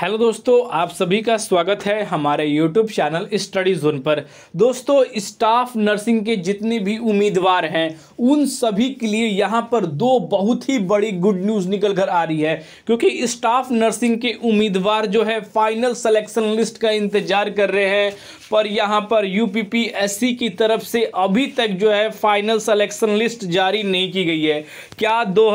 hello दोस्तों आप सभी का स्वागत है हमारे यूट्यूब चैनल स्टडी जोन पर दोस्तों स्टाफ नर्सिंग के जितने भी उम्मीदवार हैं उन सभी के लिए यहां पर दो बहुत ही बड़ी गुड न्यूज़ निकल कर आ रही है क्योंकि स्टाफ नर्सिंग के उम्मीदवार जो है फाइनल सिलेक्शन लिस्ट का इंतज़ार कर रहे हैं पर यहां पर यूपीपीएससी की तरफ से अभी तक जो है फाइनल सलेक्शन लिस्ट जारी नहीं की गई है क्या दो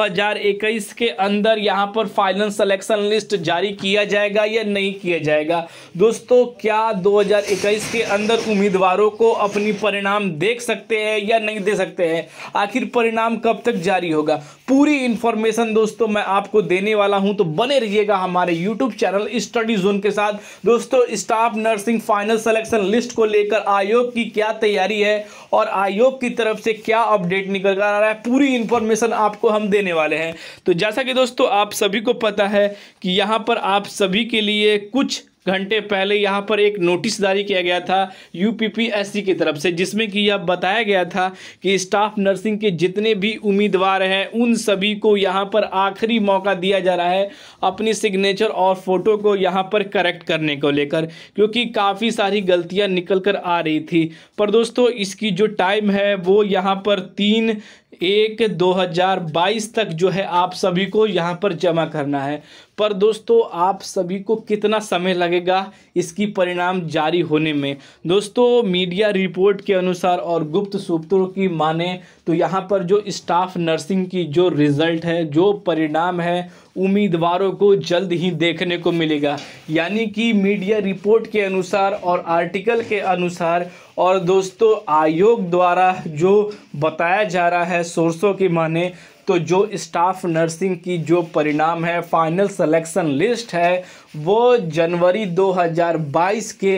के अंदर यहाँ पर फाइनल सलेक्शन लिस्ट जारी किया जाएगा जाएगा या नहीं किया जाएगा दोस्तों क्या 2021 के अंदर उम्मीदवारों को अपनी परिणाम देख सकते हैं या नहीं दे सकते हैं आखिर परिणाम कब तक जारी होगा पूरी इंफॉर्मेशन दोस्तों मैं आपको देने वाला हूं तो बने रहिएगा हमारे यूट्यूब चैनल स्टडी जोन के साथ दोस्तों staff nursing final selection list को लेकर आयोग की क्या तैयारी है और आयोग की तरफ से क्या अपडेट निकल कर आ रहा है पूरी इंफॉर्मेशन आपको हम देने वाले हैं तो जैसा कि दोस्तों आप सभी को पता है कि यहां पर आप सभी सभी के लिए कुछ घंटे पहले यहाँ पर एक नोटिस जारी किया गया था यूपीपीएससी की तरफ से जिसमें कि यह बताया गया था कि स्टाफ नर्सिंग के जितने भी उम्मीदवार हैं उन सभी को यहाँ पर आखिरी मौका दिया जा रहा है अपनी सिग्नेचर और फोटो को यहाँ पर करेक्ट करने को लेकर क्योंकि काफ़ी सारी गलतियाँ निकल कर आ रही थी पर दोस्तों इसकी जो टाइम है वो यहाँ पर तीन एक 2022 तक जो है आप सभी को यहाँ पर जमा करना है पर दोस्तों आप सभी को कितना समय लगेगा इसकी परिणाम जारी होने में दोस्तों मीडिया रिपोर्ट के अनुसार और गुप्त सूत्रों की माने तो यहाँ पर जो स्टाफ नर्सिंग की जो रिज़ल्ट है जो परिणाम है उम्मीदवारों को जल्द ही देखने को मिलेगा यानी कि मीडिया रिपोर्ट के अनुसार और आर्टिकल के अनुसार और दोस्तों आयोग द्वारा जो बताया जा रहा है सोर्सों की माने तो जो स्टाफ नर्सिंग की जो परिणाम है फाइनल सिलेक्शन लिस्ट है वो जनवरी 2022 के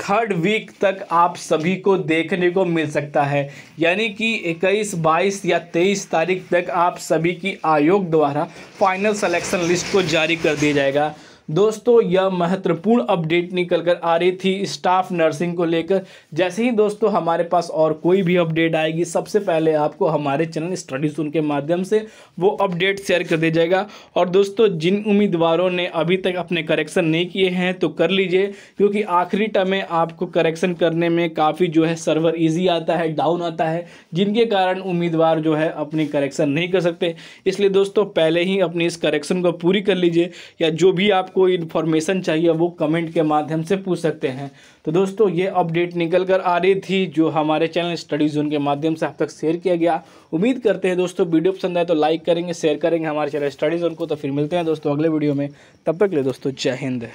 थर्ड वीक तक आप सभी को देखने को मिल सकता है यानी कि 21, 22 या 23 तारीख तक आप सभी की आयोग द्वारा फाइनल सिलेक्शन लिस्ट को जारी कर दिया जाएगा दोस्तों यह महत्वपूर्ण अपडेट निकल कर आ रही थी स्टाफ नर्सिंग को लेकर जैसे ही दोस्तों हमारे पास और कोई भी अपडेट आएगी सबसे पहले आपको हमारे चैनल स्टडी सुन के माध्यम से वो अपडेट शेयर कर दिया जाएगा और दोस्तों जिन उम्मीदवारों ने अभी तक अपने करेक्शन नहीं किए हैं तो कर लीजिए क्योंकि आखिरी टाइम में आपको करेक्शन करने में काफ़ी जो है सर्वर ईजी आता है डाउन आता है जिनके कारण उम्मीदवार जो है अपनी करेक्शन नहीं कर सकते इसलिए दोस्तों पहले ही अपनी इस करेक्शन को पूरी कर लीजिए या जो भी आपको कोई इन्फॉर्मेशन चाहिए वो कमेंट के माध्यम से पूछ सकते हैं तो दोस्तों ये अपडेट निकल कर आ रही थी जो हमारे चैनल स्टडी जोन के माध्यम से आप तक शेयर किया गया उम्मीद करते हैं दोस्तों वीडियो पसंद आए तो लाइक करेंगे शेयर करेंगे हमारे चैनल स्टडी जोन को तो फिर मिलते हैं दोस्तों अगले वीडियो में तब तक ले दोस्तों जय हिंद